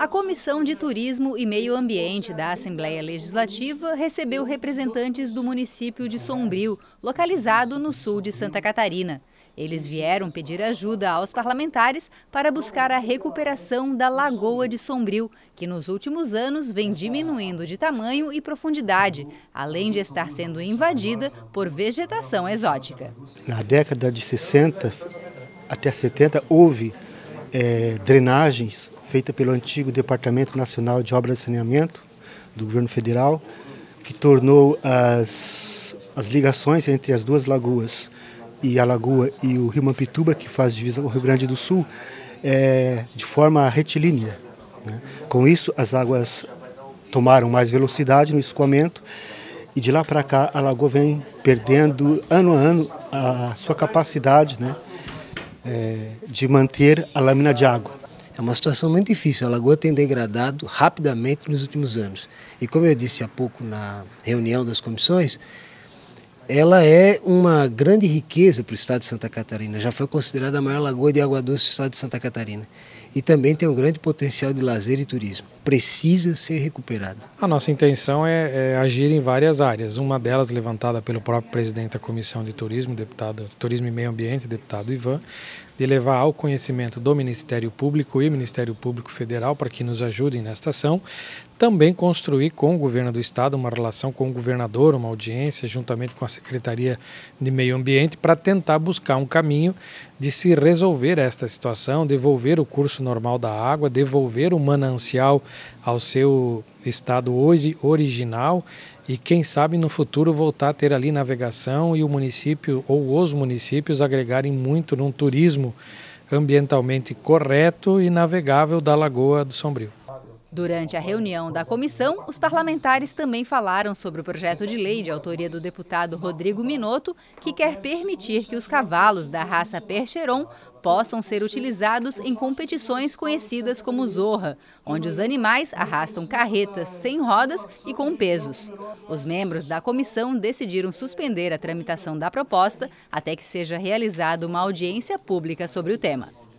A Comissão de Turismo e Meio Ambiente da Assembleia Legislativa recebeu representantes do município de Sombrio, localizado no sul de Santa Catarina. Eles vieram pedir ajuda aos parlamentares para buscar a recuperação da Lagoa de Sombrio, que nos últimos anos vem diminuindo de tamanho e profundidade, além de estar sendo invadida por vegetação exótica. Na década de 60 até 70 houve é, drenagens feita pelo antigo Departamento Nacional de Obras de Saneamento do Governo Federal, que tornou as, as ligações entre as duas lagoas e a lagoa e o rio Mampituba, que faz divisa com o Rio Grande do Sul, é, de forma retilínea. Né? Com isso, as águas tomaram mais velocidade no escoamento e de lá para cá a lagoa vem perdendo ano a ano a sua capacidade né, é, de manter a lâmina de água. É uma situação muito difícil. A lagoa tem degradado rapidamente nos últimos anos. E como eu disse há pouco na reunião das comissões, ela é uma grande riqueza para o estado de Santa Catarina. Já foi considerada a maior lagoa de água doce do estado de Santa Catarina e também tem um grande potencial de lazer e turismo. Precisa ser recuperado. A nossa intenção é, é agir em várias áreas. Uma delas, levantada pelo próprio presidente da Comissão de Turismo, deputado Turismo e Meio Ambiente, deputado Ivan, de levar ao conhecimento do Ministério Público e Ministério Público Federal para que nos ajudem nesta ação. Também construir com o governo do Estado uma relação com o governador, uma audiência, juntamente com a Secretaria de Meio Ambiente, para tentar buscar um caminho de se resolver esta situação, devolver o curso normal da água, devolver o manancial ao seu estado original e quem sabe no futuro voltar a ter ali navegação e o município ou os municípios agregarem muito num turismo ambientalmente correto e navegável da Lagoa do Sombrio. Durante a reunião da comissão, os parlamentares também falaram sobre o projeto de lei de autoria do deputado Rodrigo Minotto, que quer permitir que os cavalos da raça Percheron possam ser utilizados em competições conhecidas como zorra, onde os animais arrastam carretas sem rodas e com pesos. Os membros da comissão decidiram suspender a tramitação da proposta até que seja realizada uma audiência pública sobre o tema.